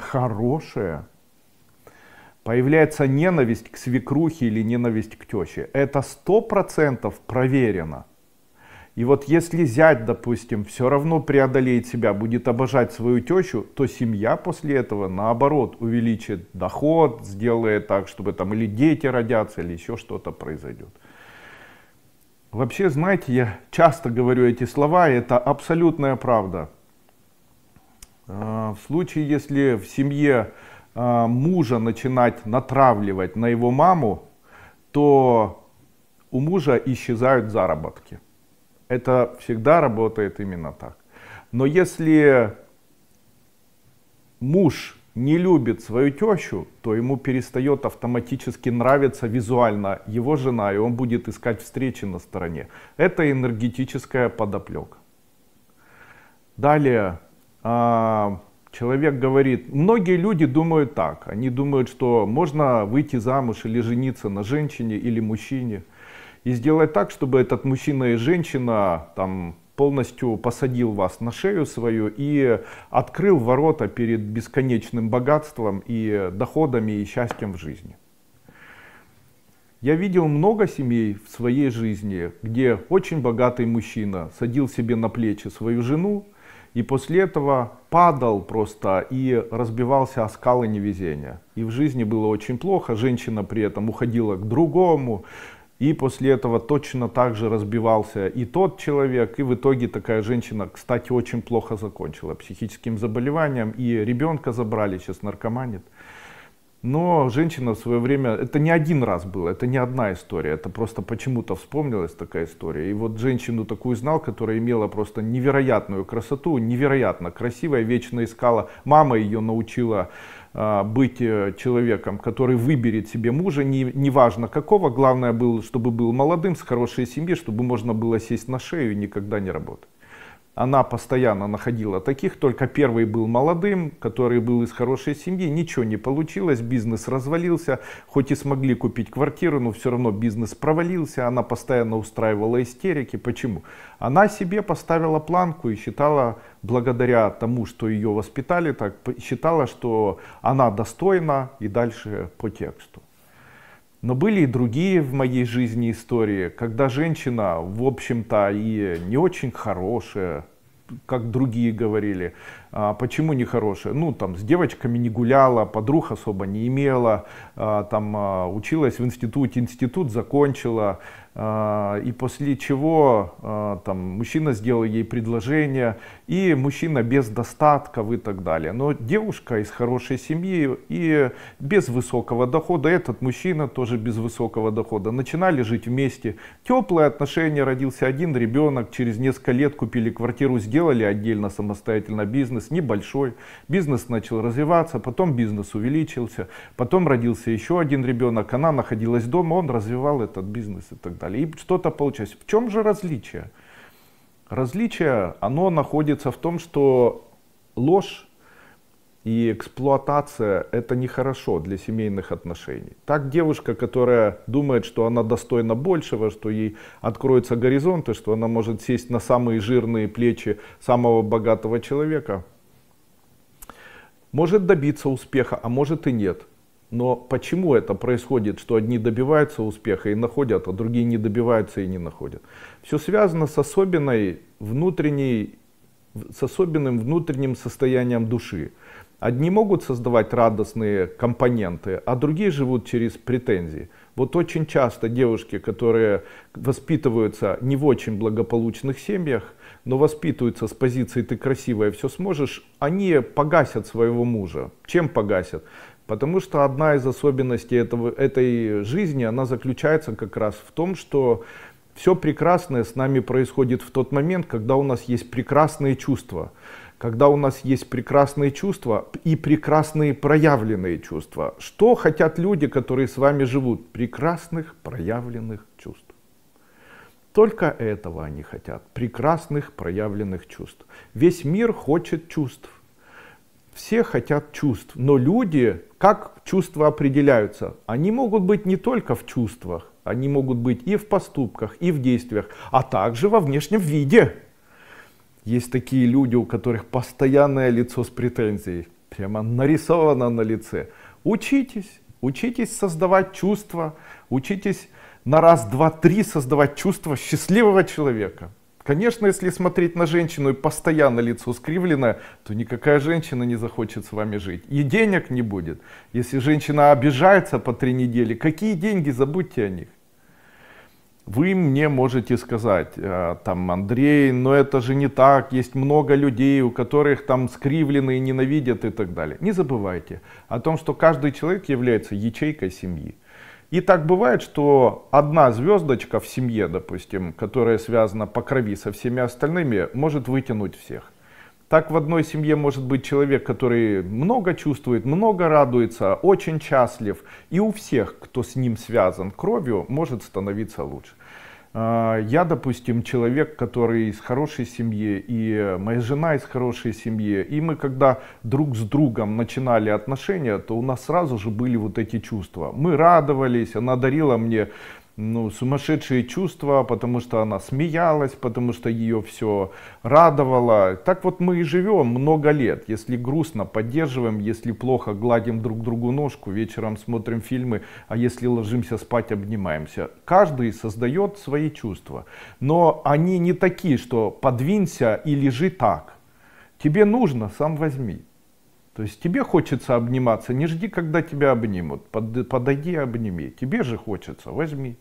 хорошее, появляется ненависть к свекрухе или ненависть к теще. Это сто процентов проверено. И вот если зять, допустим, все равно преодолеет себя, будет обожать свою тещу, то семья после этого, наоборот, увеличит доход, сделает так, чтобы там или дети родятся, или еще что-то произойдет. Вообще, знаете, я часто говорю эти слова, и это абсолютная правда. А, в случае, если в семье а, мужа начинать натравливать на его маму, то у мужа исчезают заработки. Это всегда работает именно так. Но если муж не любит свою тещу, то ему перестает автоматически нравиться визуально его жена, и он будет искать встречи на стороне. Это энергетическая подоплека. Далее, а, человек говорит, многие люди думают так, они думают, что можно выйти замуж или жениться на женщине или мужчине и сделать так, чтобы этот мужчина и женщина там полностью посадил вас на шею свою и открыл ворота перед бесконечным богатством и доходами и счастьем в жизни. Я видел много семей в своей жизни, где очень богатый мужчина садил себе на плечи свою жену, и после этого падал просто и разбивался о скалы невезения. И в жизни было очень плохо, женщина при этом уходила к другому, и после этого точно так же разбивался и тот человек, и в итоге такая женщина, кстати, очень плохо закончила психическим заболеванием, и ребенка забрали, сейчас наркоманит. Но женщина в свое время, это не один раз было, это не одна история, это просто почему-то вспомнилась такая история. И вот женщину такую знал, которая имела просто невероятную красоту, невероятно красивая, вечно искала. Мама ее научила а, быть э, человеком, который выберет себе мужа, неважно не, не какого, главное, был, чтобы был молодым, с хорошей семьей чтобы можно было сесть на шею и никогда не работать она постоянно находила таких, только первый был молодым, который был из хорошей семьи, ничего не получилось, бизнес развалился, хоть и смогли купить квартиру, но все равно бизнес провалился, она постоянно устраивала истерики. Почему? Она себе поставила планку и считала, благодаря тому, что ее воспитали так, считала, что она достойна и дальше по тексту. Но были и другие в моей жизни истории, когда женщина, в общем-то, и не очень хорошая, как другие говорили, а, почему не хорошая? Ну, там, с девочками не гуляла, подруг особо не имела, а, там, а, училась в институте, институт закончила, а, и после чего а, там, мужчина сделал ей предложение, и мужчина без достатков и так далее. Но девушка из хорошей семьи и без высокого дохода, этот мужчина тоже без высокого дохода, начинали жить вместе. Теплые отношения, родился один ребенок, через несколько лет купили квартиру, сделали отдельно самостоятельно бизнес, небольшой. Бизнес начал развиваться, потом бизнес увеличился, потом родился еще один ребенок, она находилась дома, он развивал этот бизнес и так далее работали, и что-то получилось. В чем же различие? Различие, оно находится в том, что ложь и эксплуатация – это нехорошо для семейных отношений. Так девушка, которая думает, что она достойна большего, что ей откроются горизонты, что она может сесть на самые жирные плечи самого богатого человека, может добиться успеха, а может и нет – но почему это происходит, что одни добиваются успеха и находят, а другие не добиваются и не находят? Все связано с особенной внутренней, с особенным внутренним состоянием души. Одни могут создавать радостные компоненты, а другие живут через претензии. Вот очень часто девушки, которые воспитываются не в очень благополучных семьях, но воспитываются с позиции «ты красивая, все сможешь», они погасят своего мужа. Чем погасят? Потому что одна из особенностей этого, этой жизни, она заключается как раз в том, что все прекрасное с нами происходит в тот момент, когда у нас есть прекрасные чувства. Когда у нас есть прекрасные чувства и прекрасные проявленные чувства. Что хотят люди, которые с вами живут? Прекрасных проявленных чувств. Только этого они хотят. Прекрасных проявленных чувств. Весь мир хочет чувств. Все хотят чувств, но люди, как чувства определяются? Они могут быть не только в чувствах, они могут быть и в поступках, и в действиях, а также во внешнем виде. Есть такие люди, у которых постоянное лицо с претензией, прямо нарисовано на лице. Учитесь, учитесь создавать чувства, учитесь на раз, два, три создавать чувство счастливого человека. Конечно, если смотреть на женщину и постоянно лицо скривленное, то никакая женщина не захочет с вами жить. И денег не будет. Если женщина обижается по три недели, какие деньги, забудьте о них. Вы мне можете сказать, э, там, Андрей, но это же не так, есть много людей, у которых там скривлены и ненавидят и так далее. Не забывайте о том, что каждый человек является ячейкой семьи. И так бывает, что одна звездочка в семье, допустим, которая связана по крови со всеми остальными, может вытянуть всех. Так в одной семье может быть человек, который много чувствует, много радуется, очень счастлив. И у всех, кто с ним связан кровью, может становиться лучше. А, я, допустим, человек, который из хорошей семьи, и моя жена из хорошей семьи, и мы когда друг с другом начинали отношения, то у нас сразу же были вот эти чувства. Мы радовались, она дарила мне ну, сумасшедшие чувства, потому что она смеялась, потому что ее все радовало. Так вот мы и живем много лет. Если грустно, поддерживаем, если плохо, гладим друг другу ножку, вечером смотрим фильмы, а если ложимся спать, обнимаемся. Каждый создает свои чувства, но они не такие, что подвинься и лежи так. Тебе нужно, сам возьми. То есть тебе хочется обниматься, не жди, когда тебя обнимут, подойди и обними. Тебе же хочется, возьми.